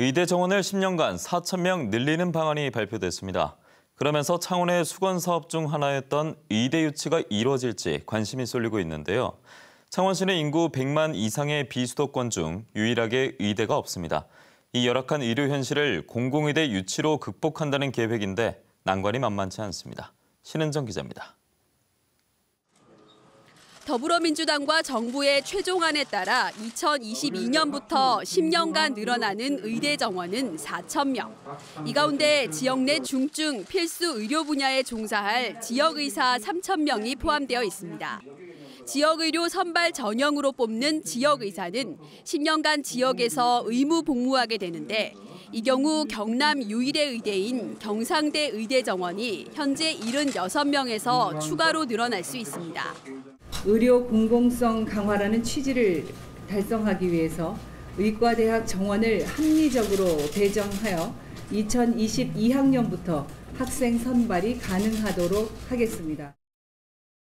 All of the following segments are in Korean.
의대 정원을 10년간 4천 명 늘리는 방안이 발표됐습니다. 그러면서 창원의 수건 사업 중 하나였던 의대 유치가 이뤄질지 관심이 쏠리고 있는데요. 창원시는 인구 100만 이상의 비수도권 중 유일하게 의대가 없습니다. 이 열악한 의료 현실을 공공의대 유치로 극복한다는 계획인데 난관이 만만치 않습니다. 신은정 기자입니다. 더불어민주당과 정부의 최종안에 따라 2022년부터 10년간 늘어나는 의대 정원은 4천 명. 이 가운데 지역 내 중증 필수 의료 분야에 종사할 지역 의사 3천 명이 포함되어 있습니다. 지역의료 선발 전형으로 뽑는 지역의사는 10년간 지역에서 의무 복무하게 되는데 이 경우 경남 유일의 의대인 경상대 의대 정원이 현재 76명에서 추가로 늘어날 수 있습니다. 의료 공공성 강화라는 취지를 달성하기 위해서 의과대학 정원을 합리적으로 배정하여 2022학년부터 학생 선발이 가능하도록 하겠습니다.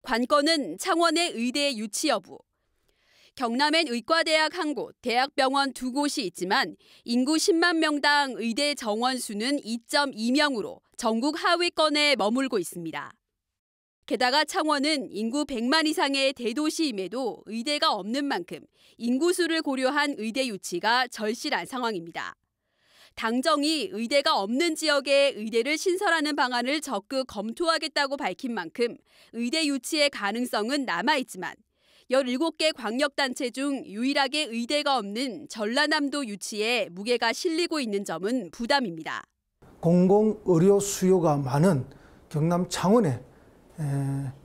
관건은 창원의 의대 유치 여부. 경남엔 의과대학 한 곳, 대학병원 두 곳이 있지만 인구 10만 명당 의대 정원 수는 2.2명으로 전국 하위권에 머물고 있습니다. 게다가 창원은 인구 100만 이상의 대도시임에도 의대가 없는 만큼 인구수를 고려한 의대 유치가 절실한 상황입니다. 당정이 의대가 없는 지역에 의대를 신설하는 방안을 적극 검토하겠다고 밝힌 만큼 의대 유치의 가능성은 남아있지만 17개 광역단체 중 유일하게 의대가 없는 전라남도 유치에 무게가 실리고 있는 점은 부담입니다. 공공의료 수요가 많은 경남 창원에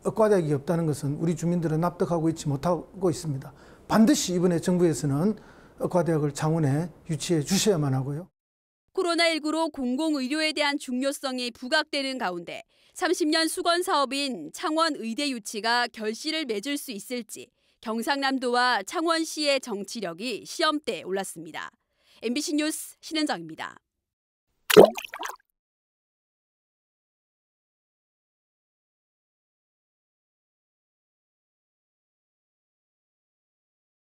억과대학이 없다는 것은 우리 주민들은 납득하고 있지 못하고 있습니다. 반드시 이번에 정부에서는 억과대학을 창원에 유치해 주셔야만 하고요. 코로나19로 공공의료에 대한 중요성이 부각되는 가운데 30년 수건 사업인 창원 의대 유치가 결실을 맺을 수 있을지 경상남도와 창원시의 정치력이 시험대에 올랐습니다. MBC 뉴스 신은정입니다.